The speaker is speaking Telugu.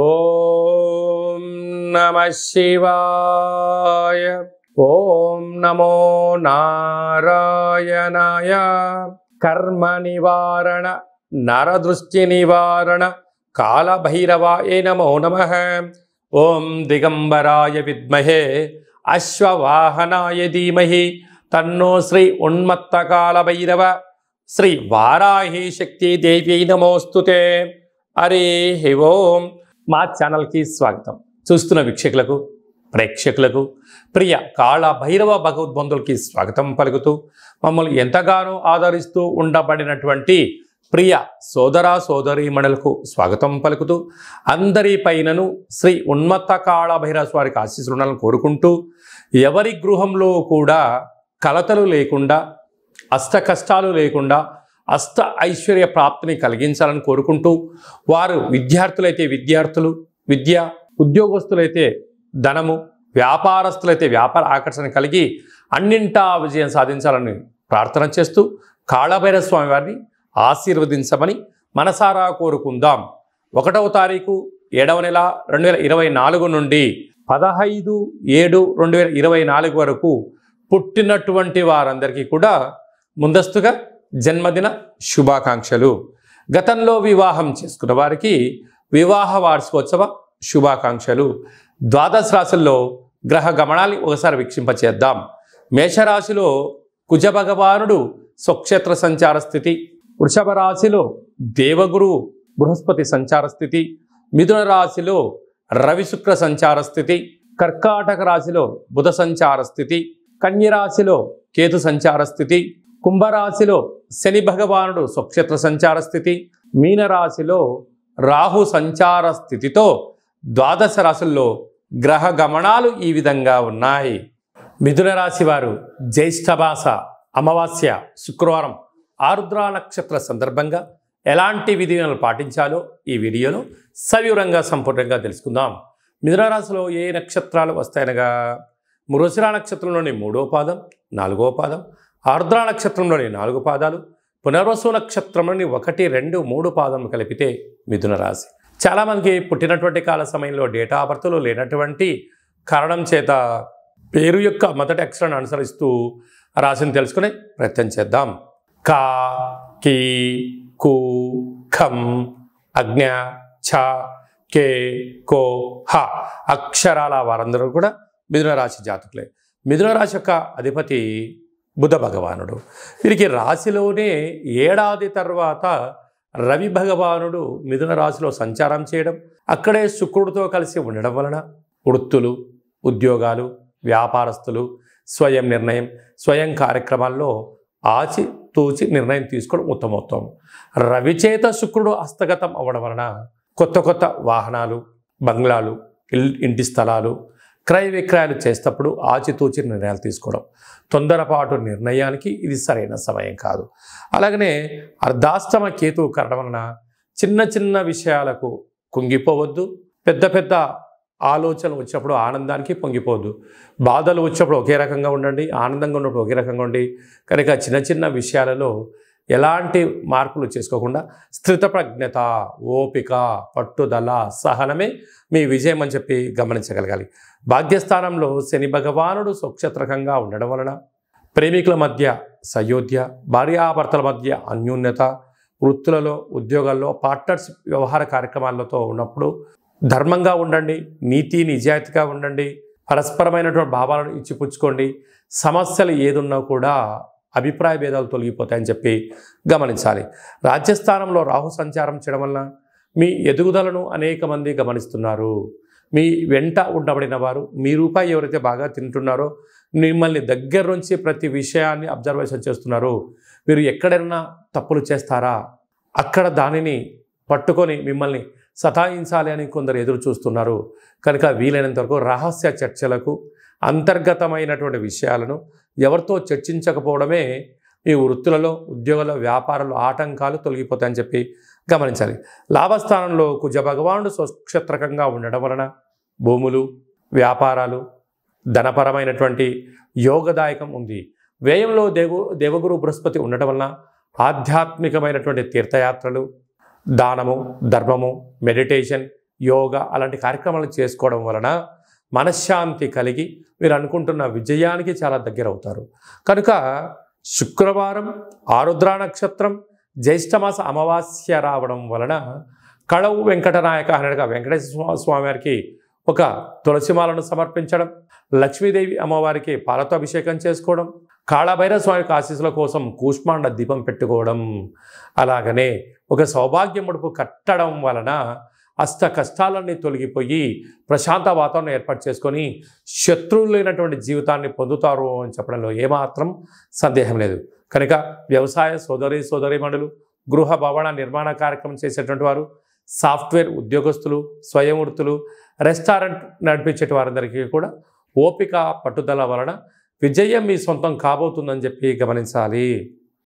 ఓం నమ శివాయ ఓం నమో నారాయణాయ కర్మ నివారణ నరదృష్టి నివారణ కాళభైరవాయ నమో నమ ఓం దిగంబరాయ విద్మహే అశ్వవాహనాయ ధీమహి తన్నో శ్రీ ఉన్మత్త కాళభైరవ శ్రీ వారాహి శక్తి దేవి నమోస్తుతే హరి ఓం మా ఛానల్కి స్వాగతం చూస్తున్న వీక్షకులకు ప్రేక్షకులకు ప్రియ కాళ భైరవ భగవద్బంధులకి స్వాగతం పలుకుతూ మమ్మల్ని ఎంతగానో ఆదరిస్తూ ఉండబడినటువంటి ప్రియ సోదరా సోదరీమణులకు స్వాగతం పలుకుతూ అందరి పైనను శ్రీ ఉన్మత్త కాళ భైరవ స్వారికి ఆశీస్సులను కోరుకుంటూ ఎవరి గృహంలో కూడా కలతలు లేకుండా అష్ట కష్టాలు లేకుండా అష్ట ఐశ్వర్య ప్రాప్తిని కలిగించాలని కోరుకుంటూ వారు విద్యార్థులైతే విద్యార్థులు విద్య ఉద్యోగస్తులైతే ధనము వ్యాపారస్తులైతే వ్యాపార ఆకర్షణ కలిగి అన్నింటా విజయం సాధించాలని ప్రార్థన చేస్తూ కాళభైర స్వామి వారిని ఆశీర్వదించమని మనసారా కోరుకుందాం ఒకటవ తారీఖు ఏడవ నెల రెండు వేల ఇరవై నాలుగు నుండి పదహైదు ఏడు రెండు వేల ఇరవై నాలుగు వరకు పుట్టినటువంటి వారందరికీ కూడా ముందస్తుగా జన్మదిన శుభాకాంక్షలు గతంలో వివాహం చేసుకున్న వారికి వివాహ వార్షికోత్సవ శుభాకాంక్షలు ద్వాదశ రాశుల్లో గ్రహ గమనాన్ని ఒకసారి వీక్షింపచేద్దాం మేషరాశిలో కుజ భగవానుడు స్వక్షేత్ర సంచార స్థితి వృషభ రాశిలో దేవగురు బృహస్పతి సంచార స్థితి మిథున రాశిలో రవిశుక్ర సంచార స్థితి కర్కాటక రాశిలో బుధ సంచార స్థితి కన్యరాశిలో కేతు సంచార స్థితి కుంభరాశిలో శని భగవానుడు స్వక్షేత్ర సంచార స్థితి మీనరాశిలో రాహు సంచార స్థితితో ద్వాదశ రాశుల్లో గ్రహ గమనాలు ఈ విధంగా ఉన్నాయి మిథున రాశి వారు జ్యేష్ఠభాస అమావాస్య శుక్రవారం ఆరుద్ర నక్షత్ర సందర్భంగా ఎలాంటి విధివిధాలు పాటించాలో ఈ వీడియోలో సవివరంగా సంపూర్ణంగా తెలుసుకుందాం మిథున రాశిలో ఏ నక్షత్రాలు వస్తాయనగా మృసిరా నక్షత్రంలోని మూడో పాదం నాలుగో పాదం ఆర్ద్ర నక్షత్రంలోని నాలుగు పాదాలు పునర్వసు నక్షత్రంలోని ఒకటి రెండు మూడు పాదం కలిపితే మిథున రాశి చాలామందికి పుట్టినటువంటి కాల సమయంలో డేటా బర్త్లు లేనటువంటి కారణం చేత పేరు యొక్క మొదటి అక్షరాన్ని అనుసరిస్తూ రాశిని తెలుసుకుని ప్రయత్నం చేద్దాం కా కి కు ఖం అజ్ఞ ఛ కే కో హ అక్షరాల వారందరూ కూడా మిథున రాశి జాతకులే మిథున రాశి యొక్క అధిపతి బుధ భగవానుడు వీరికి రాశిలోనే ఏడాది తర్వాత రవి భగవానుడు మిథున రాశిలో సంచారం చేయడం అక్కడే శుక్రుడితో కలిసి ఉండడం వలన వృత్తులు ఉద్యోగాలు వ్యాపారస్తులు స్వయం నిర్ణయం స్వయం కార్యక్రమాల్లో ఆచి తూచి నిర్ణయం తీసుకోవడం ఉత్తమోత్తం రవిచేత శుక్రుడు హస్తగతం అవ్వడం వలన కొత్త కొత్త వాహనాలు బంగ్లాలు ఇంటి స్థలాలు క్రయ విక్రయాలు చేసేటప్పుడు ఆచితూచి నిర్ణయాలు తీసుకోవడం తొందరపాటు నిర్ణయానికి ఇది సరైన సమయం కాదు అలాగనే అర్ధాష్టమ కేతువు కారణం వలన చిన్న చిన్న విషయాలకు కుంగిపోవద్దు పెద్ద పెద్ద ఆలోచనలు వచ్చినప్పుడు ఆనందానికి పొంగిపోవద్దు బాధలు వచ్చినప్పుడు ఒకే రకంగా ఉండండి ఆనందంగా ఉన్నప్పుడు ఒకే రకంగా ఉండి కనుక చిన్న చిన్న విషయాలలో ఎలాంటి మార్పులు చేసుకోకుండా స్థిత ప్రజ్ఞత ఓపిక పట్టుదల సహనమే మీ విజయం అని చెప్పి గమనించగలగాలి భాగ్యస్థానంలో శని భగవానుడు స్వక్షత్రకంగా ఉండడం వలన ప్రేమికుల మధ్య సయోధ్య భార్యాభర్తల మధ్య అన్యోన్యత వృత్తులలో ఉద్యోగాల్లో పార్ట్నర్స్ వ్యవహార కార్యక్రమాలతో ఉన్నప్పుడు ధర్మంగా ఉండండి నీతి నిజాయితీగా ఉండండి పరస్పరమైనటువంటి భావాలను ఇచ్చిపుచ్చుకోండి సమస్యలు ఏదున్నా కూడా అభిప్రాయ భేదాలు తొలగిపోతాయని చెప్పి గమనించాలి రాజ్యస్థానంలో రాహు సంచారం చేయడం వలన మీ ఎదుగుదలను అనేక మంది గమనిస్తున్నారు మీ వెంట ఉండబడిన వారు మీ రూపాయి ఎవరైతే బాగా తింటున్నారో మిమ్మల్ని దగ్గర నుంచి ప్రతి విషయాన్ని అబ్జర్వేషన్ చేస్తున్నారు మీరు ఎక్కడైనా తప్పులు చేస్తారా అక్కడ దానిని పట్టుకొని మిమ్మల్ని సతాయించాలి అని కొందరు ఎదురు చూస్తున్నారు కనుక వీలైనంత వరకు రహస్య చర్చలకు అంతర్గతమైనటువంటి విషయాలను ఎవరితో చర్చించకపోవడమే మీ వృత్తులలో ఉద్యోగంలో వ్యాపారాలు ఆటంకాలు తొలగిపోతాయని చెప్పి గమనించాలి లాభస్థానంలో కుజ భగవానుడు స్వక్షత్రకంగా ఉండడం వలన భూములు వ్యాపారాలు ధనపరమైనటువంటి యోగదాయకం ఉంది వ్యయంలో దేవు దేవగురు బృహస్పతి ఉండటం వలన ఆధ్యాత్మికమైనటువంటి తీర్థయాత్రలు దానము ధర్మము మెడిటేషన్ యోగా అలాంటి కార్యక్రమాలు చేసుకోవడం వలన మనశ్శాంతి కలిగి మీరు అనుకుంటున్న విజయానికి చాలా దగ్గర అవుతారు కనుక శుక్రవారం ఆరుద్ర నక్షత్రం జ్యేష్ఠమాస అమావాస్య రావడం వలన కళవు వెంకటనాయక అనగా వెంకటేశ్వర స్వామివారికి ఒక తులసిమాలను సమర్పించడం లక్ష్మీదేవి అమ్మవారికి పాలతో అభిషేకం చేసుకోవడం కాళభైరవ స్వామికి ఆశీస్సుల కోసం కూష్మాండ దీపం పెట్టుకోవడం అలాగనే ఒక సౌభాగ్యముడుపు కట్టడం వలన అస్త కష్టాలన్నీ తొలగిపోయి ప్రశాంత వాతావరణం ఏర్పాటు చేసుకొని శత్రువులు లేనటువంటి జీవితాన్ని పొందుతారు అని చెప్పడంలో ఏమాత్రం సందేహం లేదు కనుక వ్యవసాయ సోదరి సోదరీమణులు గృహ భవన నిర్మాణ కార్యక్రమం చేసేటువంటి వారు సాఫ్ట్వేర్ ఉద్యోగస్తులు స్వయం రెస్టారెంట్ నడిపించేటి వారందరికీ కూడా ఓపిక పట్టుదల వలన విజయం మీ సొంతం కాబోతుందని చెప్పి గమనించాలి